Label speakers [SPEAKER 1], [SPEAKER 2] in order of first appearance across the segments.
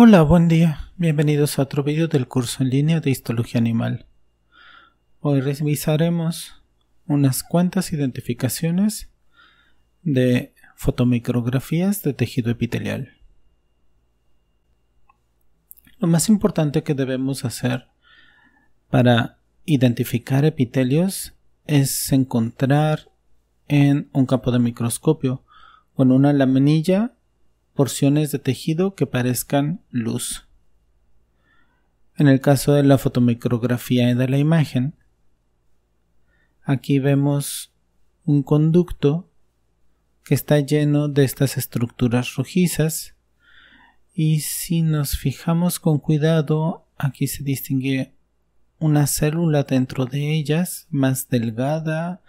[SPEAKER 1] Hola, buen día. Bienvenidos a otro vídeo del curso en línea de Histología Animal. Hoy revisaremos unas cuantas identificaciones de fotomicrografías de tejido epitelial. Lo más importante que debemos hacer para identificar epitelios es encontrar en un campo de microscopio con una laminilla porciones de tejido que parezcan luz. En el caso de la fotomicrografía de la imagen, aquí vemos un conducto que está lleno de estas estructuras rojizas y si nos fijamos con cuidado aquí se distingue una célula dentro de ellas más delgada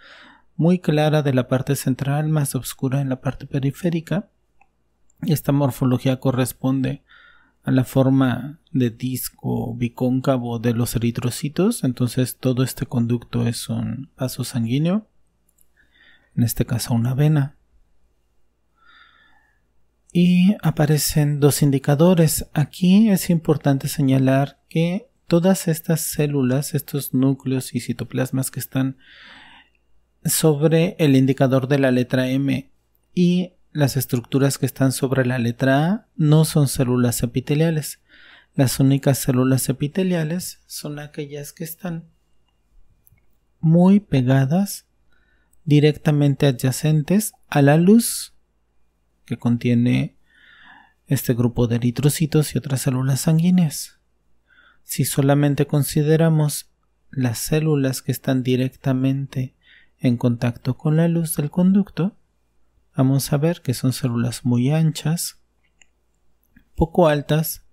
[SPEAKER 1] muy clara de la parte central más oscura en la parte periférica esta morfología corresponde a la forma de disco bicóncavo de los eritrocitos, entonces todo este conducto es un vaso sanguíneo, en este caso una vena. Y aparecen dos indicadores. Aquí es importante señalar que todas estas células, estos núcleos y citoplasmas que están sobre el indicador de la letra M y las estructuras que están sobre la letra A no son células epiteliales. Las únicas células epiteliales son aquellas que están muy pegadas, directamente adyacentes a la luz que contiene este grupo de eritrocitos y otras células sanguíneas. Si solamente consideramos las células que están directamente en contacto con la luz del conducto, Vamos a ver que son células muy anchas, poco altas,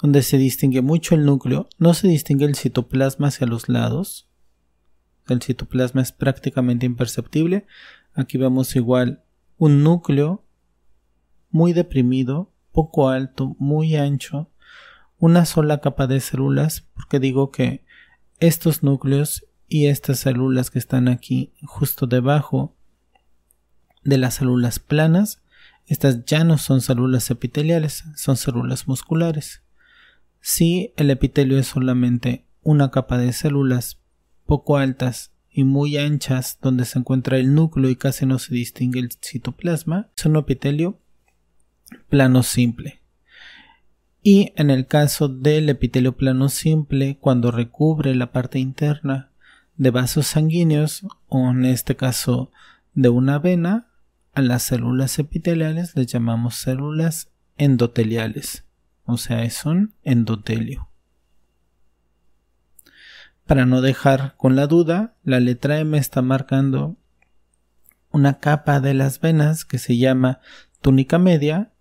[SPEAKER 1] donde se distingue mucho el núcleo, no se distingue el citoplasma hacia los lados. El citoplasma es prácticamente imperceptible. Aquí vemos igual un núcleo muy deprimido, poco alto, muy ancho, una sola capa de células, porque digo que estos núcleos y estas células que están aquí justo debajo de las células planas, estas ya no son células epiteliales, son células musculares. Si el epitelio es solamente una capa de células poco altas y muy anchas donde se encuentra el núcleo y casi no se distingue el citoplasma, es un epitelio plano simple. Y en el caso del epitelio plano simple, cuando recubre la parte interna de vasos sanguíneos, o en este caso de una vena, a las células epiteliales les llamamos células endoteliales, o sea, es un endotelio. Para no dejar con la duda, la letra M está marcando una capa de las venas que se llama túnica media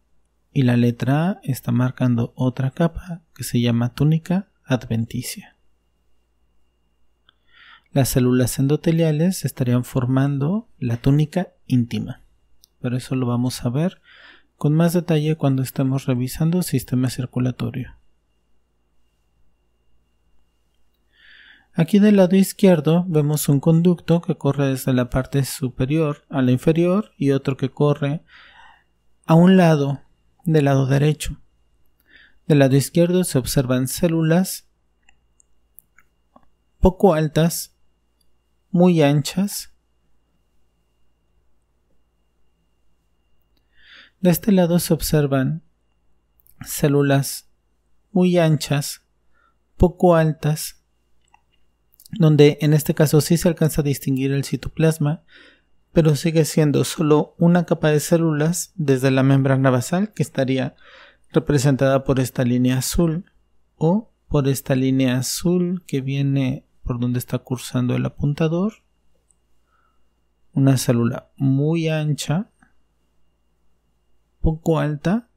[SPEAKER 1] y la letra A está marcando otra capa que se llama túnica adventicia. Las células endoteliales estarían formando la túnica íntima pero eso lo vamos a ver con más detalle cuando estemos revisando el sistema circulatorio. Aquí del lado izquierdo vemos un conducto que corre desde la parte superior a la inferior y otro que corre a un lado del lado derecho. Del lado izquierdo se observan células poco altas, muy anchas De este lado se observan células muy anchas, poco altas, donde en este caso sí se alcanza a distinguir el citoplasma, pero sigue siendo solo una capa de células desde la membrana basal que estaría representada por esta línea azul o por esta línea azul que viene por donde está cursando el apuntador. Una célula muy ancha poco alta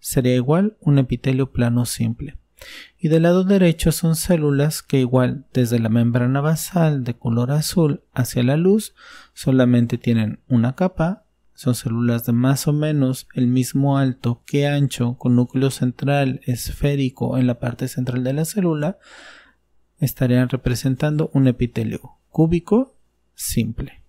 [SPEAKER 1] sería igual un epitelio plano simple. Y del lado derecho son células que igual desde la membrana basal de color azul hacia la luz solamente tienen una capa, son células de más o menos el mismo alto que ancho con núcleo central esférico en la parte central de la célula, estarían representando un epitelio cúbico simple.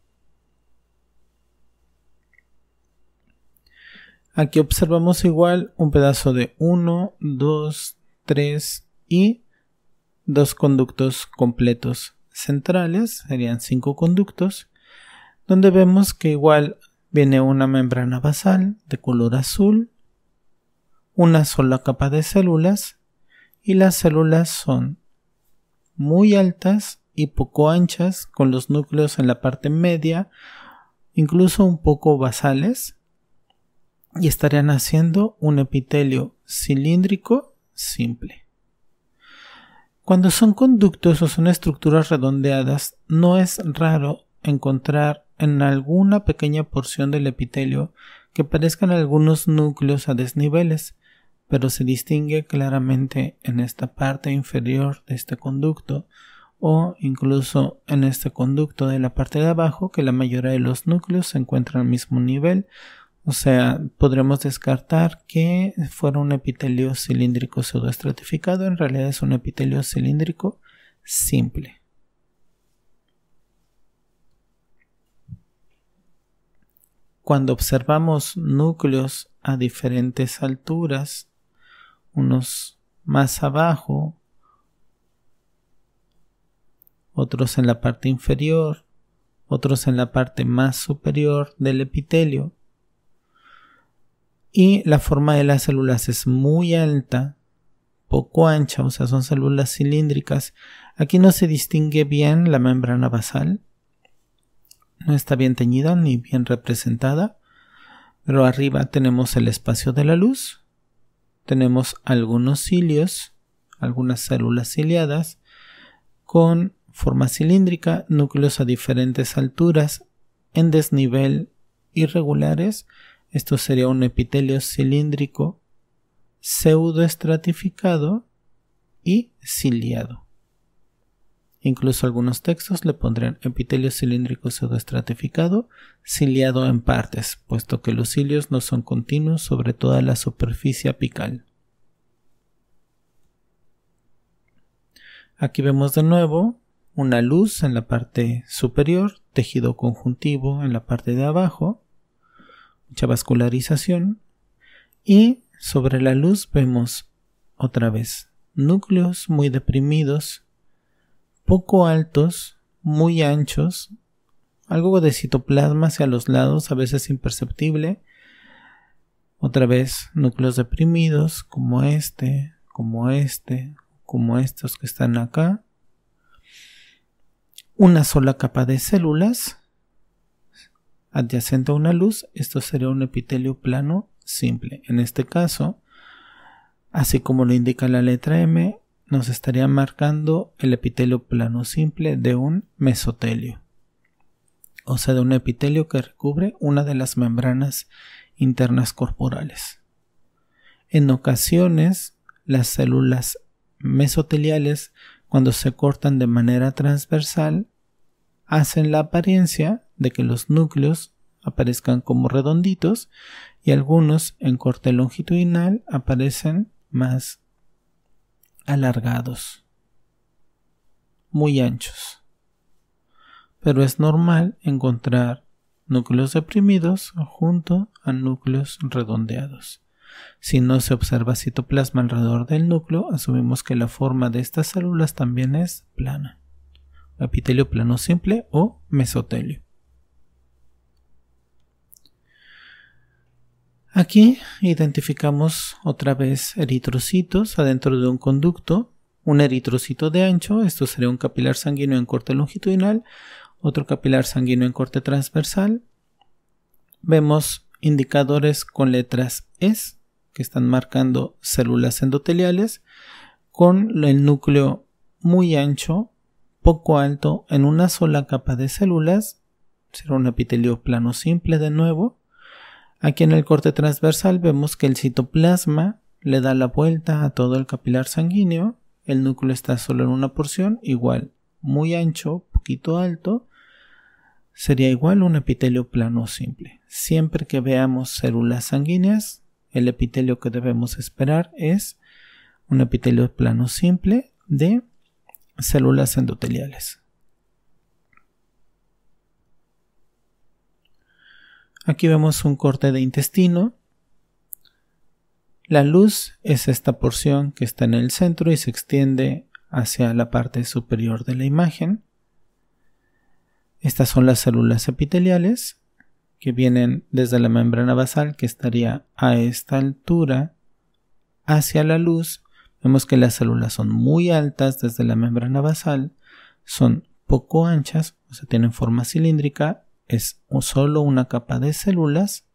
[SPEAKER 1] Aquí observamos igual un pedazo de 1, 2, 3 y dos conductos completos centrales, serían cinco conductos, donde vemos que igual viene una membrana basal de color azul, una sola capa de células y las células son muy altas y poco anchas con los núcleos en la parte media, incluso un poco basales y estarían haciendo un epitelio cilíndrico simple. Cuando son conductos o son estructuras redondeadas, no es raro encontrar en alguna pequeña porción del epitelio que parezcan algunos núcleos a desniveles, pero se distingue claramente en esta parte inferior de este conducto o incluso en este conducto de la parte de abajo que la mayoría de los núcleos se encuentran al mismo nivel o sea, podremos descartar que fuera un epitelio cilíndrico pseudoestratificado, en realidad es un epitelio cilíndrico simple. Cuando observamos núcleos a diferentes alturas, unos más abajo, otros en la parte inferior, otros en la parte más superior del epitelio, y la forma de las células es muy alta, poco ancha, o sea, son células cilíndricas. Aquí no se distingue bien la membrana basal. No está bien teñida ni bien representada. Pero arriba tenemos el espacio de la luz. Tenemos algunos cilios, algunas células ciliadas, con forma cilíndrica, núcleos a diferentes alturas, en desnivel irregulares esto sería un epitelio cilíndrico pseudoestratificado y ciliado. Incluso algunos textos le pondrían epitelio cilíndrico pseudoestratificado, ciliado en partes, puesto que los cilios no son continuos sobre toda la superficie apical. Aquí vemos de nuevo una luz en la parte superior, tejido conjuntivo en la parte de abajo, mucha vascularización. Y sobre la luz vemos otra vez núcleos muy deprimidos, poco altos, muy anchos, algo de citoplasma hacia los lados, a veces imperceptible. Otra vez núcleos deprimidos como este, como este, como estos que están acá. Una sola capa de células adyacente a una luz, esto sería un epitelio plano simple. En este caso, así como lo indica la letra M, nos estaría marcando el epitelio plano simple de un mesotelio, o sea, de un epitelio que recubre una de las membranas internas corporales. En ocasiones, las células mesoteliales, cuando se cortan de manera transversal, hacen la apariencia de que los núcleos aparezcan como redonditos y algunos en corte longitudinal aparecen más alargados, muy anchos. Pero es normal encontrar núcleos deprimidos junto a núcleos redondeados. Si no se observa citoplasma alrededor del núcleo, asumimos que la forma de estas células también es plana epitelio plano simple o mesotelio. Aquí identificamos otra vez eritrocitos adentro de un conducto, un eritrocito de ancho, esto sería un capilar sanguíneo en corte longitudinal, otro capilar sanguíneo en corte transversal. Vemos indicadores con letras S que están marcando células endoteliales con el núcleo muy ancho poco alto en una sola capa de células, será un epitelio plano simple de nuevo. Aquí en el corte transversal vemos que el citoplasma le da la vuelta a todo el capilar sanguíneo, el núcleo está solo en una porción, igual, muy ancho, poquito alto, sería igual un epitelio plano simple. Siempre que veamos células sanguíneas, el epitelio que debemos esperar es un epitelio plano simple de células endoteliales. Aquí vemos un corte de intestino. La luz es esta porción que está en el centro y se extiende hacia la parte superior de la imagen. Estas son las células epiteliales que vienen desde la membrana basal que estaría a esta altura hacia la luz Vemos que las células son muy altas desde la membrana basal, son poco anchas, o sea, tienen forma cilíndrica, es solo una capa de células,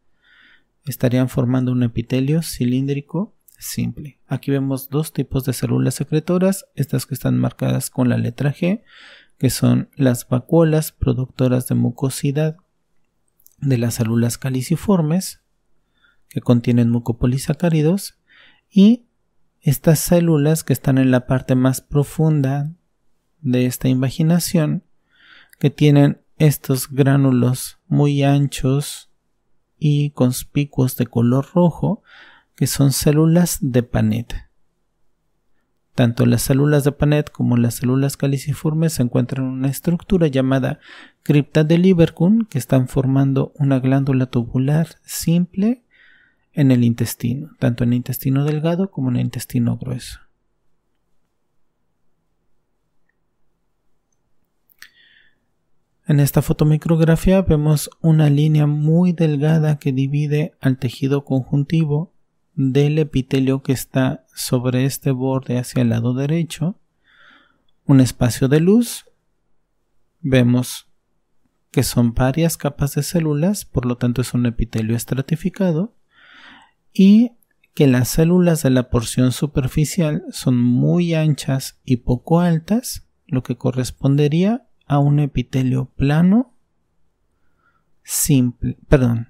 [SPEAKER 1] estarían formando un epitelio cilíndrico simple. Aquí vemos dos tipos de células secretoras, estas que están marcadas con la letra G, que son las vacuolas productoras de mucosidad de las células caliciformes, que contienen mucopolisacáridos, y estas células que están en la parte más profunda de esta invaginación, que tienen estos gránulos muy anchos y conspicuos de color rojo, que son células de Panet. Tanto las células de Panet como las células caliciformes se encuentran en una estructura llamada cripta de Lieberkuhn que están formando una glándula tubular simple en el intestino, tanto en el intestino delgado como en el intestino grueso. En esta fotomicrografía vemos una línea muy delgada que divide al tejido conjuntivo del epitelio que está sobre este borde hacia el lado derecho, un espacio de luz, vemos que son varias capas de células, por lo tanto es un epitelio estratificado, y que las células de la porción superficial son muy anchas y poco altas, lo que correspondería a un epitelio plano simple, perdón,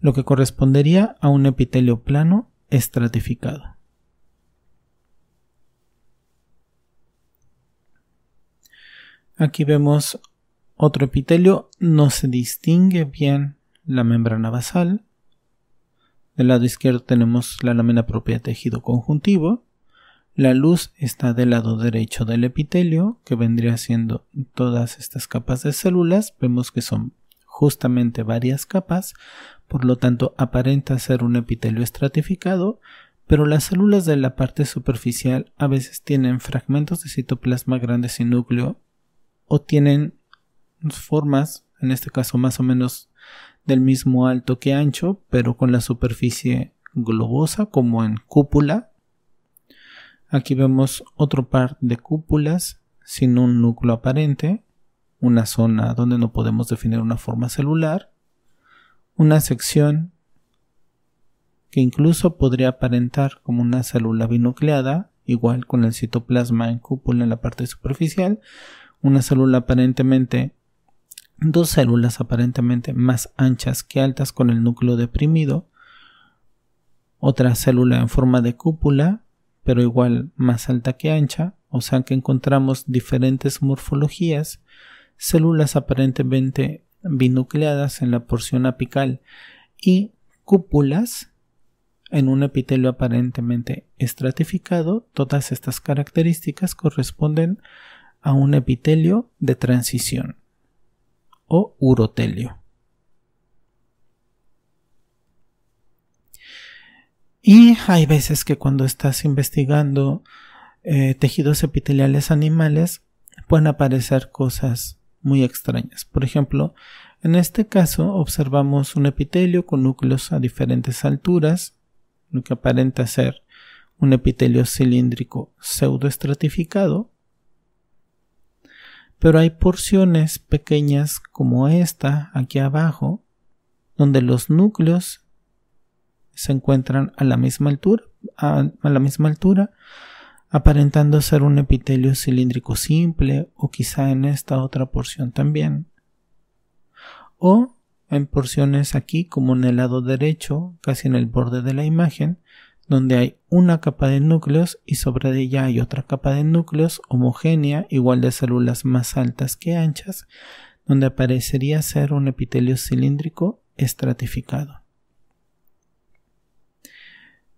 [SPEAKER 1] lo que correspondería a un epitelio plano estratificado. Aquí vemos otro epitelio, no se distingue bien la membrana basal, del lado izquierdo tenemos la lámina propia tejido conjuntivo. La luz está del lado derecho del epitelio, que vendría siendo todas estas capas de células. Vemos que son justamente varias capas, por lo tanto aparenta ser un epitelio estratificado, pero las células de la parte superficial a veces tienen fragmentos de citoplasma grandes sin núcleo o tienen formas, en este caso más o menos del mismo alto que ancho, pero con la superficie globosa como en cúpula. Aquí vemos otro par de cúpulas sin un núcleo aparente, una zona donde no podemos definir una forma celular, una sección que incluso podría aparentar como una célula binucleada, igual con el citoplasma en cúpula en la parte superficial, una célula aparentemente dos células aparentemente más anchas que altas con el núcleo deprimido, otra célula en forma de cúpula, pero igual más alta que ancha, o sea que encontramos diferentes morfologías, células aparentemente binucleadas en la porción apical y cúpulas en un epitelio aparentemente estratificado, todas estas características corresponden a un epitelio de transición o urotelio. Y hay veces que cuando estás investigando eh, tejidos epiteliales animales pueden aparecer cosas muy extrañas. Por ejemplo, en este caso observamos un epitelio con núcleos a diferentes alturas, lo que aparenta ser un epitelio cilíndrico pseudoestratificado, pero hay porciones pequeñas como esta aquí abajo, donde los núcleos se encuentran a la misma altura, a la misma altura, aparentando ser un epitelio cilíndrico simple o quizá en esta otra porción también. O en porciones aquí como en el lado derecho, casi en el borde de la imagen, donde hay una capa de núcleos y sobre ella hay otra capa de núcleos homogénea, igual de células más altas que anchas, donde aparecería ser un epitelio cilíndrico estratificado.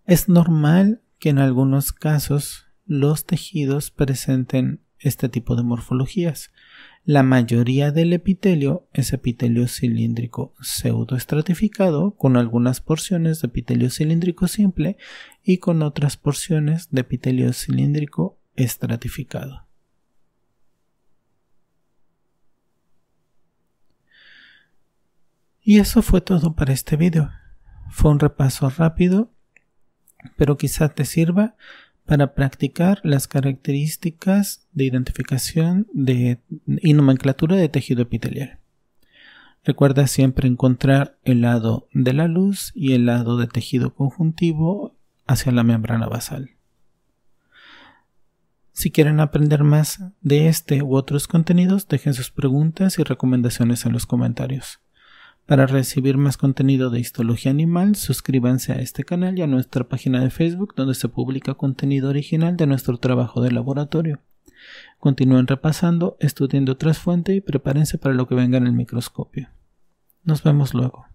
[SPEAKER 1] Es normal que en algunos casos los tejidos presenten este tipo de morfologías, la mayoría del epitelio es epitelio cilíndrico pseudoestratificado, con algunas porciones de epitelio cilíndrico simple y con otras porciones de epitelio cilíndrico estratificado. Y eso fue todo para este video. Fue un repaso rápido, pero quizá te sirva para practicar las características de identificación de, y nomenclatura de tejido epitelial. Recuerda siempre encontrar el lado de la luz y el lado de tejido conjuntivo hacia la membrana basal. Si quieren aprender más de este u otros contenidos, dejen sus preguntas y recomendaciones en los comentarios. Para recibir más contenido de Histología Animal, suscríbanse a este canal y a nuestra página de Facebook donde se publica contenido original de nuestro trabajo de laboratorio. Continúen repasando, estudiando otras fuentes y prepárense para lo que venga en el microscopio. Nos vemos luego.